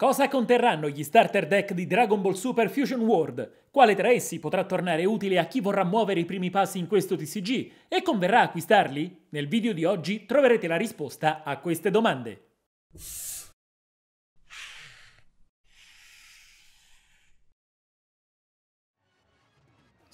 Cosa conterranno gli starter deck di Dragon Ball Super Fusion World? Quale tra essi potrà tornare utile a chi vorrà muovere i primi passi in questo TCG? E converrà acquistarli? Nel video di oggi troverete la risposta a queste domande.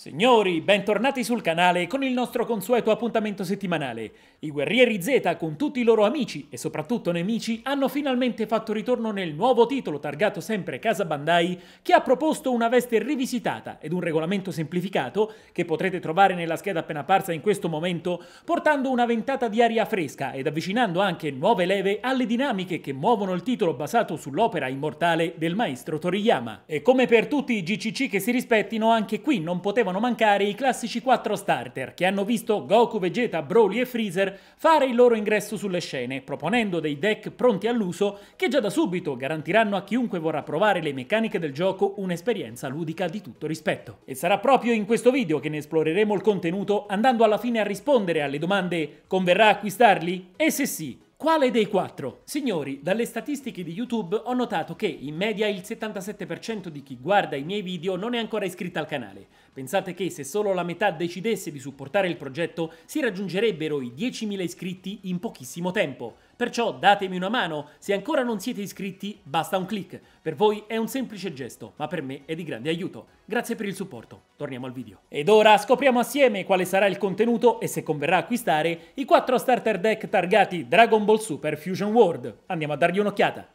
Signori, bentornati sul canale con il nostro consueto appuntamento settimanale. I guerrieri Z con tutti i loro amici e soprattutto nemici hanno finalmente fatto ritorno nel nuovo titolo targato sempre Casa Bandai che ha proposto una veste rivisitata ed un regolamento semplificato che potrete trovare nella scheda appena apparsa in questo momento portando una ventata di aria fresca ed avvicinando anche nuove leve alle dinamiche che muovono il titolo basato sull'opera immortale del maestro Toriyama. E come per tutti i GCC che si rispettino anche qui non potevano potevano mancare i classici quattro starter che hanno visto Goku, Vegeta, Broly e Freezer fare il loro ingresso sulle scene, proponendo dei deck pronti all'uso che già da subito garantiranno a chiunque vorrà provare le meccaniche del gioco un'esperienza ludica di tutto rispetto. E sarà proprio in questo video che ne esploreremo il contenuto andando alla fine a rispondere alle domande converrà acquistarli? E se sì, quale dei quattro? Signori, dalle statistiche di YouTube ho notato che in media il 77% di chi guarda i miei video non è ancora iscritto al canale. Pensate che se solo la metà decidesse di supportare il progetto si raggiungerebbero i 10.000 iscritti in pochissimo tempo. Perciò datemi una mano, se ancora non siete iscritti basta un clic, per voi è un semplice gesto, ma per me è di grande aiuto. Grazie per il supporto, torniamo al video. Ed ora scopriamo assieme quale sarà il contenuto e se converrà acquistare i 4 starter deck targati Dragon Ball Super Fusion World. Andiamo a dargli un'occhiata.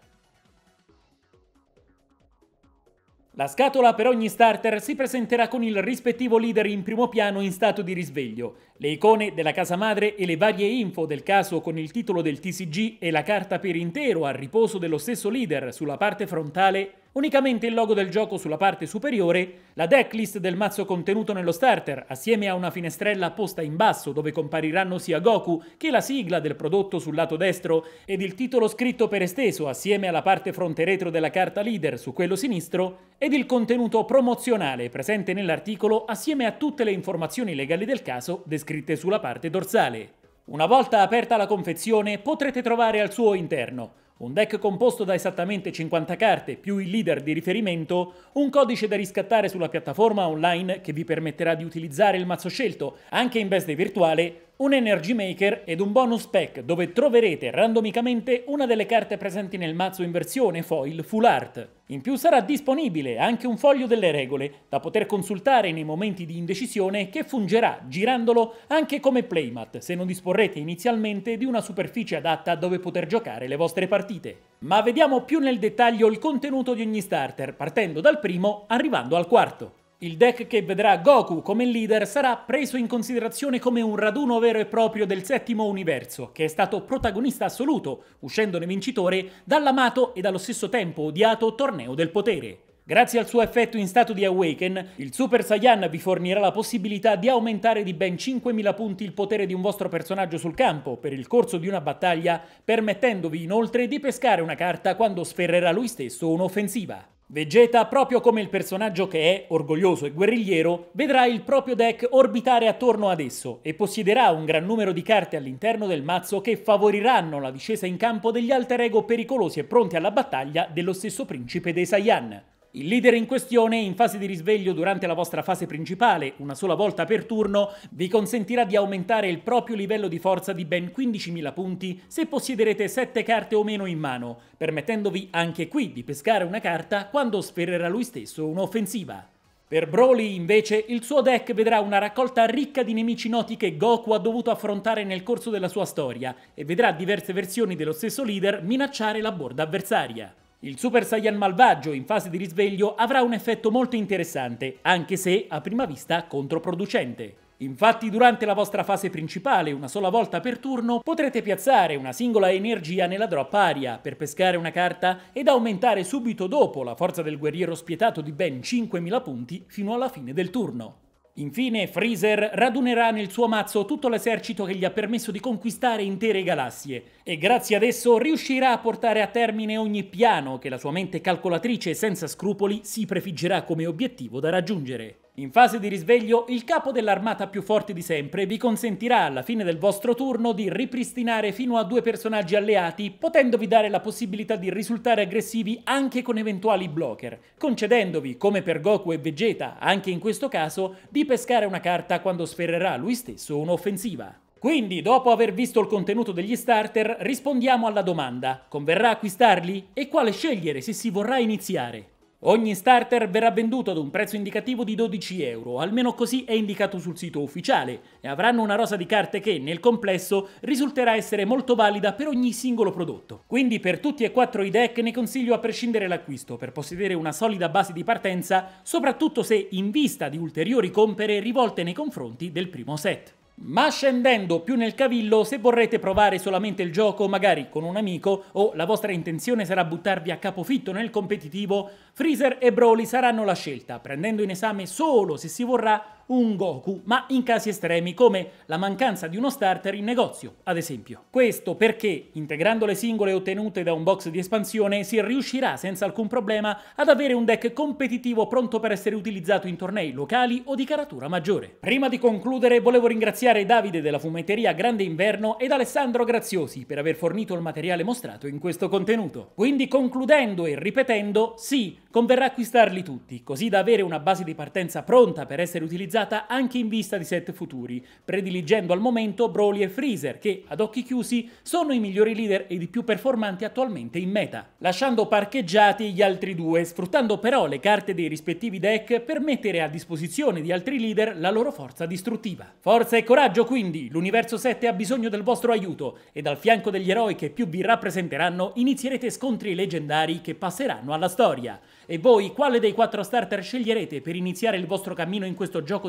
La scatola per ogni starter si presenterà con il rispettivo leader in primo piano in stato di risveglio, le icone della casa madre e le varie info del caso con il titolo del TCG e la carta per intero a riposo dello stesso leader sulla parte frontale Unicamente il logo del gioco sulla parte superiore, la decklist del mazzo contenuto nello starter, assieme a una finestrella posta in basso dove compariranno sia Goku che la sigla del prodotto sul lato destro ed il titolo scritto per esteso assieme alla parte fronte retro della carta leader su quello sinistro ed il contenuto promozionale presente nell'articolo assieme a tutte le informazioni legali del caso descritte sulla parte dorsale. Una volta aperta la confezione potrete trovare al suo interno un deck composto da esattamente 50 carte più il leader di riferimento, un codice da riscattare sulla piattaforma online che vi permetterà di utilizzare il mazzo scelto anche in veste virtuale un Energy Maker ed un bonus pack dove troverete randomicamente una delle carte presenti nel mazzo in versione foil full art. In più sarà disponibile anche un foglio delle regole da poter consultare nei momenti di indecisione che fungerà, girandolo, anche come playmat se non disporrete inizialmente di una superficie adatta dove poter giocare le vostre partite. Ma vediamo più nel dettaglio il contenuto di ogni starter, partendo dal primo arrivando al quarto. Il deck che vedrà Goku come leader sarà preso in considerazione come un raduno vero e proprio del settimo universo, che è stato protagonista assoluto, uscendone vincitore, dall'amato e allo stesso tempo odiato torneo del potere. Grazie al suo effetto in stato di Awaken, il Super Saiyan vi fornirà la possibilità di aumentare di ben 5.000 punti il potere di un vostro personaggio sul campo per il corso di una battaglia, permettendovi inoltre di pescare una carta quando sferrerà lui stesso un'offensiva. Vegeta, proprio come il personaggio che è orgoglioso e guerrigliero, vedrà il proprio deck orbitare attorno ad esso e possiederà un gran numero di carte all'interno del mazzo che favoriranno la discesa in campo degli alter ego pericolosi e pronti alla battaglia dello stesso principe dei Saiyan. Il leader in questione, in fase di risveglio durante la vostra fase principale, una sola volta per turno, vi consentirà di aumentare il proprio livello di forza di ben 15.000 punti se possiederete 7 carte o meno in mano, permettendovi anche qui di pescare una carta quando sferrerà lui stesso un'offensiva. Per Broly, invece, il suo deck vedrà una raccolta ricca di nemici noti che Goku ha dovuto affrontare nel corso della sua storia e vedrà diverse versioni dello stesso leader minacciare la borda avversaria. Il Super Saiyan malvagio in fase di risveglio avrà un effetto molto interessante, anche se a prima vista controproducente. Infatti durante la vostra fase principale, una sola volta per turno, potrete piazzare una singola energia nella drop aria per pescare una carta ed aumentare subito dopo la forza del guerriero spietato di ben 5000 punti fino alla fine del turno. Infine, Freezer radunerà nel suo mazzo tutto l'esercito che gli ha permesso di conquistare intere galassie e grazie ad esso riuscirà a portare a termine ogni piano che la sua mente calcolatrice senza scrupoli si prefiggerà come obiettivo da raggiungere. In fase di risveglio, il capo dell'armata più forte di sempre vi consentirà alla fine del vostro turno di ripristinare fino a due personaggi alleati, potendovi dare la possibilità di risultare aggressivi anche con eventuali blocker, concedendovi, come per Goku e Vegeta, anche in questo caso, di pescare una carta quando sferrerà lui stesso un'offensiva. Quindi, dopo aver visto il contenuto degli starter, rispondiamo alla domanda: converrà acquistarli? E quale scegliere se si vorrà iniziare? Ogni starter verrà venduto ad un prezzo indicativo di 12 euro, almeno così è indicato sul sito ufficiale, e avranno una rosa di carte che, nel complesso, risulterà essere molto valida per ogni singolo prodotto. Quindi per tutti e quattro i deck ne consiglio a prescindere l'acquisto, per possedere una solida base di partenza, soprattutto se in vista di ulteriori compere rivolte nei confronti del primo set ma scendendo più nel cavillo se vorrete provare solamente il gioco magari con un amico o la vostra intenzione sarà buttarvi a capofitto nel competitivo, Freezer e Broly saranno la scelta, prendendo in esame solo se si vorrà un Goku, ma in casi estremi come la mancanza di uno starter in negozio, ad esempio. Questo perché, integrando le singole ottenute da un box di espansione, si riuscirà senza alcun problema ad avere un deck competitivo pronto per essere utilizzato in tornei locali o di caratura maggiore. Prima di concludere volevo ringraziare Davide della fumetteria Grande Inverno ed Alessandro Graziosi per aver fornito il materiale mostrato in questo contenuto. Quindi concludendo e ripetendo, sì, converrà acquistarli tutti, così da avere una base di partenza pronta per essere utilizzata realizzata anche in vista di set futuri, prediligendo al momento Broly e Freezer che, ad occhi chiusi, sono i migliori leader ed i più performanti attualmente in meta, lasciando parcheggiati gli altri due, sfruttando però le carte dei rispettivi deck per mettere a disposizione di altri leader la loro forza distruttiva. Forza e coraggio quindi, l'universo 7 ha bisogno del vostro aiuto e dal fianco degli eroi che più vi rappresenteranno inizierete scontri leggendari che passeranno alla storia. E voi quale dei quattro starter sceglierete per iniziare il vostro cammino in questo gioco